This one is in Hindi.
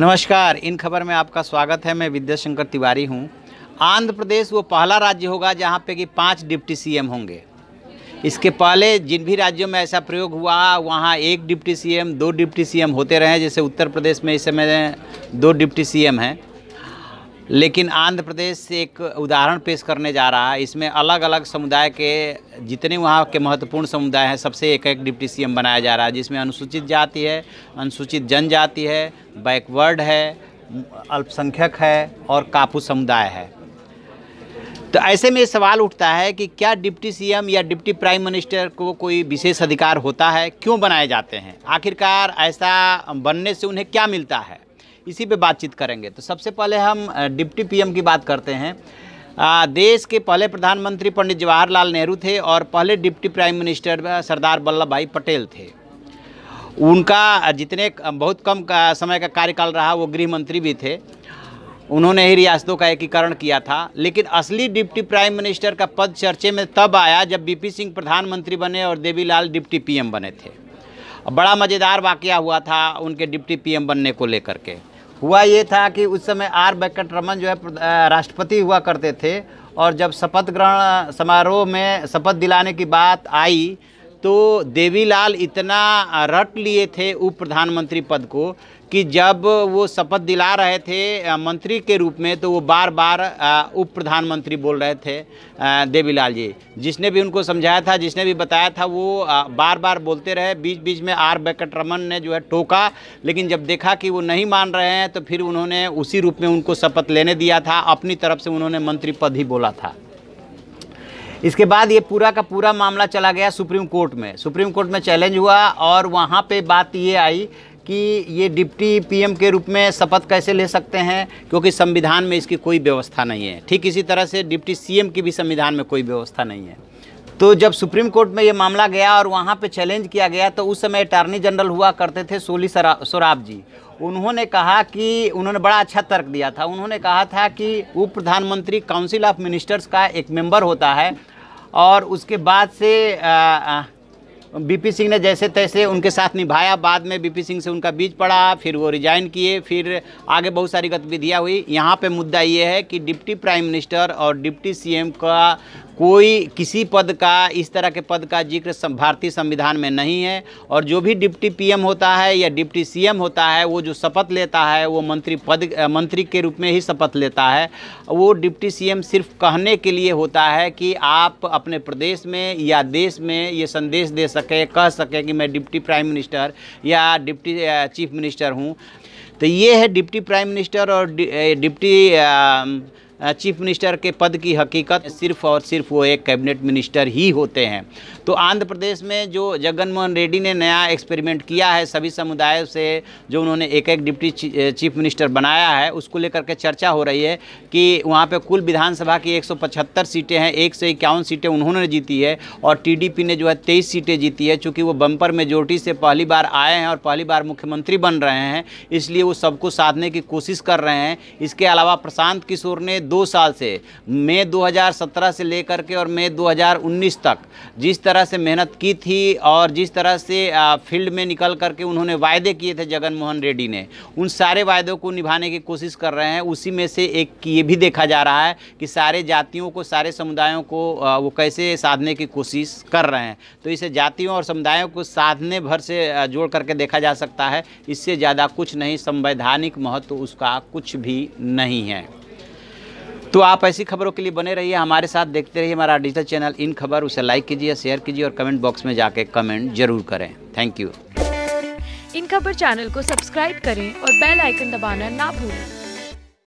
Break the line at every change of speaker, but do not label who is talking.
नमस्कार इन खबर में आपका स्वागत है मैं विद्याशंकर तिवारी हूँ आंध्र प्रदेश वो पहला राज्य होगा जहाँ पे कि पांच डिप्टी सीएम होंगे इसके पहले जिन भी राज्यों में ऐसा प्रयोग हुआ वहाँ एक डिप्टी सीएम दो डिप्टी सीएम होते रहे जैसे उत्तर प्रदेश में इस समय दो डिप्टी सीएम हैं लेकिन आंध्र प्रदेश एक उदाहरण पेश करने जा रहा है इसमें अलग अलग समुदाय के जितने वहाँ के महत्वपूर्ण समुदाय हैं सबसे एक एक डिप्टी सीएम बनाया जा रहा है जिसमें अनुसूचित जाति है अनुसूचित जनजाति है बैकवर्ड है अल्पसंख्यक है और कापू समुदाय है तो ऐसे में सवाल उठता है कि क्या डिप्टी सी या डिप्टी प्राइम मिनिस्टर को कोई विशेष अधिकार होता है क्यों बनाए जाते हैं आखिरकार ऐसा बनने से उन्हें क्या मिलता है इसी पे बातचीत करेंगे तो सबसे पहले हम डिप्टी पीएम की बात करते हैं आ, देश के पहले प्रधानमंत्री पंडित जवाहरलाल नेहरू थे और पहले deputy prime minister Sardar Vallabh Bhai Patel थे उनका जितने बहुत कम का समय का कार्यकाल रहा वो गृह मंत्री भी थे उन्होंने ही रियासतों का एकीकरण किया था लेकिन असली डिप्टी प्राइम मिनिस्टर का पद चर्चे में तब आया जब बीपी सिंह प्रधानमंत्री बने और देवीलाल डिप्टी पीएम बने थे बड़ा मज़ेदार वाक़ हुआ था उनके डिप्टी पीएम बनने को लेकर के हुआ ये था कि उस समय आर वेंकट रमन जो है राष्ट्रपति हुआ करते थे और जब शपथ ग्रहण समारोह में शपथ दिलाने की बात आई तो देवीलाल इतना रट लिए थे उप प्रधानमंत्री पद को कि जब वो शपथ दिला रहे थे मंत्री के रूप में तो वो बार बार उप प्रधानमंत्री बोल रहे थे देवीलाल जी जिसने भी उनको समझाया था जिसने भी बताया था वो बार बार बोलते रहे बीच बीच में आर वेंकट रमन ने जो है टोका लेकिन जब देखा कि वो नहीं मान रहे हैं तो फिर उन्होंने उसी रूप में उनको शपथ लेने दिया था अपनी तरफ से उन्होंने मंत्री पद ही बोला था इसके बाद ये पूरा का पूरा मामला चला गया सुप्रीम कोर्ट में सुप्रीम कोर्ट में चैलेंज हुआ और वहाँ पे बात ये आई कि ये डिप्टी पीएम के रूप में शपथ कैसे ले सकते हैं क्योंकि संविधान में इसकी कोई व्यवस्था नहीं है ठीक इसी तरह से डिप्टी सी की भी संविधान में कोई व्यवस्था नहीं है तो जब सुप्रीम कोर्ट में ये मामला गया और वहाँ पर चैलेंज किया गया तो उस समय अटारनी जनरल हुआ करते थे सोली सरा सोराब जी उन्होंने कहा कि उन्होंने बड़ा अच्छा तर्क दिया था उन्होंने कहा था कि उप प्रधानमंत्री काउंसिल ऑफ मिनिस्टर्स का एक मेंबर होता है और उसके बाद से आ, आ, बीपी सिंह ने जैसे तैसे उनके साथ निभाया बाद में बीपी सिंह से उनका बीच पड़ा फिर वो रिजाइन किए फिर आगे बहुत सारी गतिविधियाँ हुई यहाँ पे मुद्दा ये है कि डिप्टी प्राइम मिनिस्टर और डिप्टी सीएम का कोई किसी पद का इस तरह के पद का जिक्र भारतीय संविधान में नहीं है और जो भी डिप्टी पीएम होता है या डिप्टी सीएम होता है वो जो शपथ लेता है वो मंत्री पद मंत्री के रूप में ही शपथ लेता है वो डिप्टी सीएम सिर्फ कहने के लिए होता है कि आप अपने प्रदेश में या देश में ये संदेश दे सकते सके कह सके कि मैं डिप्टी प्राइम मिनिस्टर या डिप्टी चीफ मिनिस्टर हूँ तो ये है डिप्टी प्राइम मिनिस्टर और डिप्टी चीफ मिनिस्टर के पद की हकीकत सिर्फ और सिर्फ वो एक कैबिनेट मिनिस्टर ही होते हैं तो आंध्र प्रदेश में जो जगन मोहन रेड्डी ने नया एक्सपेरिमेंट किया है सभी समुदायों से जो उन्होंने एक एक डिप्टी चीफ मिनिस्टर बनाया है उसको लेकर के चर्चा हो रही है कि वहाँ पे कुल विधानसभा की 175 सीटें हैं एक सौ इक्यावन सीटें उन्होंने जीती है और टी ने जो है तेईस सीटें जीती है चूँकि वो बम्पर मेजोरिटी से पहली बार आए हैं और पहली बार मुख्यमंत्री बन रहे हैं इसलिए वो सबको साधने की कोशिश कर रहे हैं इसके अलावा प्रशांत किशोर ने दो साल से मई 2017 से लेकर के और मई 2019 तक जिस तरह से मेहनत की थी और जिस तरह से फील्ड में निकल करके उन्होंने वायदे किए थे जगन मोहन रेड्डी ने उन सारे वायदों को निभाने की कोशिश कर रहे हैं उसी में से एक ये भी देखा जा रहा है कि सारे जातियों को सारे समुदायों को वो कैसे साधने की कोशिश कर रहे हैं तो इसे जातियों और समुदायों को साधने भर से जोड़ करके देखा जा सकता है इससे ज़्यादा कुछ नहीं संवैधानिक महत्व तो उसका कुछ भी नहीं है तो आप ऐसी खबरों के लिए बने रहिए हमारे साथ देखते रहिए हमारा डिजिटल चैनल इन खबर उसे लाइक कीजिए शेयर कीजिए और कमेंट बॉक्स में जाके कमेंट जरूर करें थैंक यू इन खबर चैनल को सब्सक्राइब करें और बेल आइकन दबाना ना भूलें